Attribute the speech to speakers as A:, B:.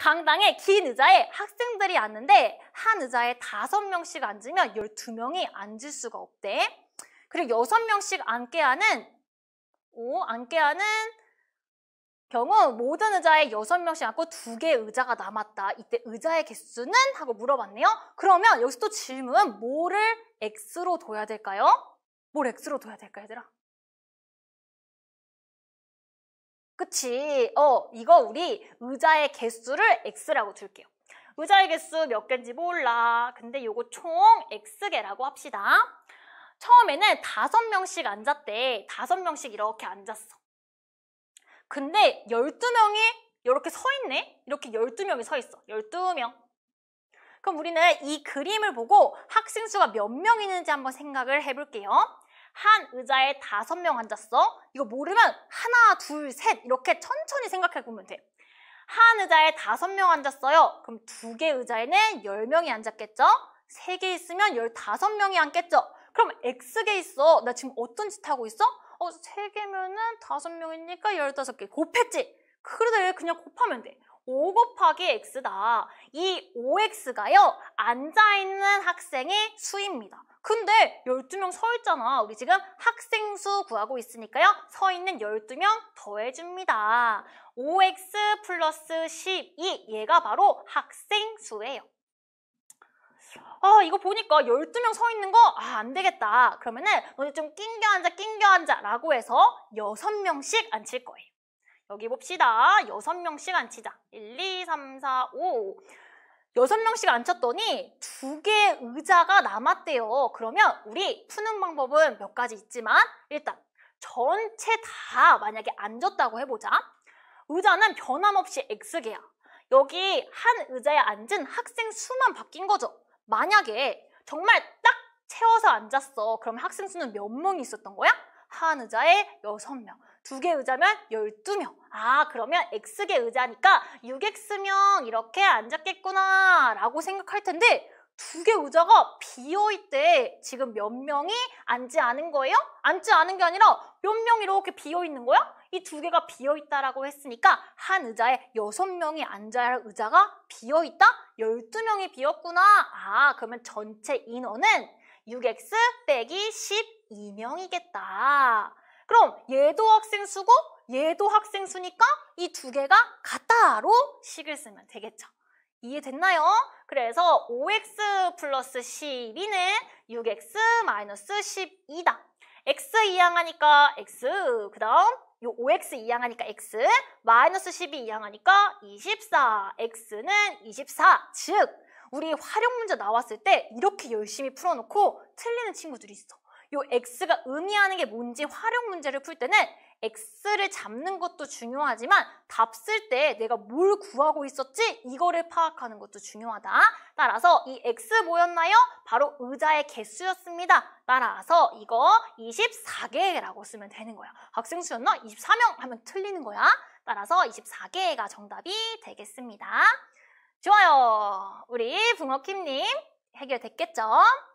A: 강당에 긴 의자에 학생들이 앉는데 한 의자에 다섯 명씩 앉으면 열두 명이 앉을 수가 없대. 그리고 여섯 명씩 앉게 하는 오, 앉게 하는 경우 모든 의자에 여섯 명씩 앉고 두 개의 의자가 남았다. 이때 의자의 개수는? 하고 물어봤네요. 그러면 여기서 또 질문 뭐를 X로 둬야 될까요? 뭘 X로 둬야 될까 얘들아? 그치? 어, 이거 우리 의자의 개수를 x라고 둘게요. 의자의 개수 몇 개인지 몰라. 근데 요거 총 x개라고 합시다. 처음에는 다섯 명씩 앉았대. 다섯 명씩 이렇게 앉았어. 근데 열두 명이 이렇게 서 있네? 이렇게 열두 명이 서 있어. 열두 명 그럼 우리는 이 그림을 보고 학생 수가 몇 명 있는지 한번 생각을 해볼게요. 한 의자에 다섯 명 앉았어. 이거 모르면 하나, 둘, 셋 이렇게 천천히 생각해 보면 돼. 한 의자에 다섯 명 앉았어요. 그럼 두 개 의자에는 열명이 앉았겠죠? 세 개 있으면 열다섯 명이 앉겠죠? 그럼 X개 있어. 나 지금 어떤 짓 하고 있어? 어, 세개면은 다섯 명이니까 열다섯 개 곱했지? 그래 러 그냥 곱하면 돼. 5 곱하기 x다. 이 5x가요. 앉아있는 학생의 수입니다. 근데 12명 서 있잖아. 우리 지금 학생 수 구하고 있으니까요. 서 있는 12명 더해줍니다. 5x 플러스 12 얘가 바로 학생 수예요. 아 이거 보니까 12명 서 있는 거아안 되겠다. 그러면은 너네 좀 낑겨 앉아 낑겨 앉아 라고 해서 6명씩 앉힐 거예요. 여기 봅시다. 6 명씩 앉히자. 1, 2, 3, 4, 5. 6 명씩 앉혔더니 두 개의 의자가 남았대요. 그러면 우리 푸는 방법은 몇 가지 있지만 일단 전체 다 만약에 앉았다고 해보자. 의자는 변함없이 X개야. 여기 한 의자에 앉은 학생 수만 바뀐 거죠. 만약에 정말 딱 채워서 앉았어. 그럼 학생 수는 몇 명이 있었던 거야? 4한 의자에 6명, 두 개 의자면 12명. 아 그러면 X개 의자니까 6X명 이렇게 앉았겠구나 라고 생각할 텐데 두 개 의자가 비어있대 지금 몇 명이 앉지 않은 거예요? 앉지 않은 게 아니라 몇 명이 이렇게 비어있는 거야? 이 두 개가 비어있다라고 했으니까 한 의자에 여섯 명이 앉아야 할 의자가 비어있다? 열두 명이 비었구나. 아 그러면 전체 인원은 6x 빼기 12명이겠다. 그럼 얘도 학생 수고 얘도 학생 수니까 이 두 개가 같다로 식을 쓰면 되겠죠. 이해됐나요? 그래서 5x 플러스 12는 6x 마이너스 12다. x 이항하니까 x, 그 다음 요 5x 이항하니까 x, 마이너스 12 이항하니까 24, x는 24, 즉 우리 활용 문제 나왔을 때 이렇게 열심히 풀어놓고 틀리는 친구들이 있어. 요 x가 의미하는 게 뭔지 활용 문제를 풀 때는 x를 잡는 것도 중요하지만 답 쓸 때 내가 뭘 구하고 있었지 이거를 파악하는 것도 중요하다. 따라서 이 x 뭐였나요? 바로 의자의 개수였습니다. 따라서 이거 24개라고 쓰면 되는 거야. 학생 수였나? 24명 하면 틀리는 거야. 따라서 24개가 정답이 되겠습니다. 좋아요. 우리 붕어킴님 해결됐겠죠?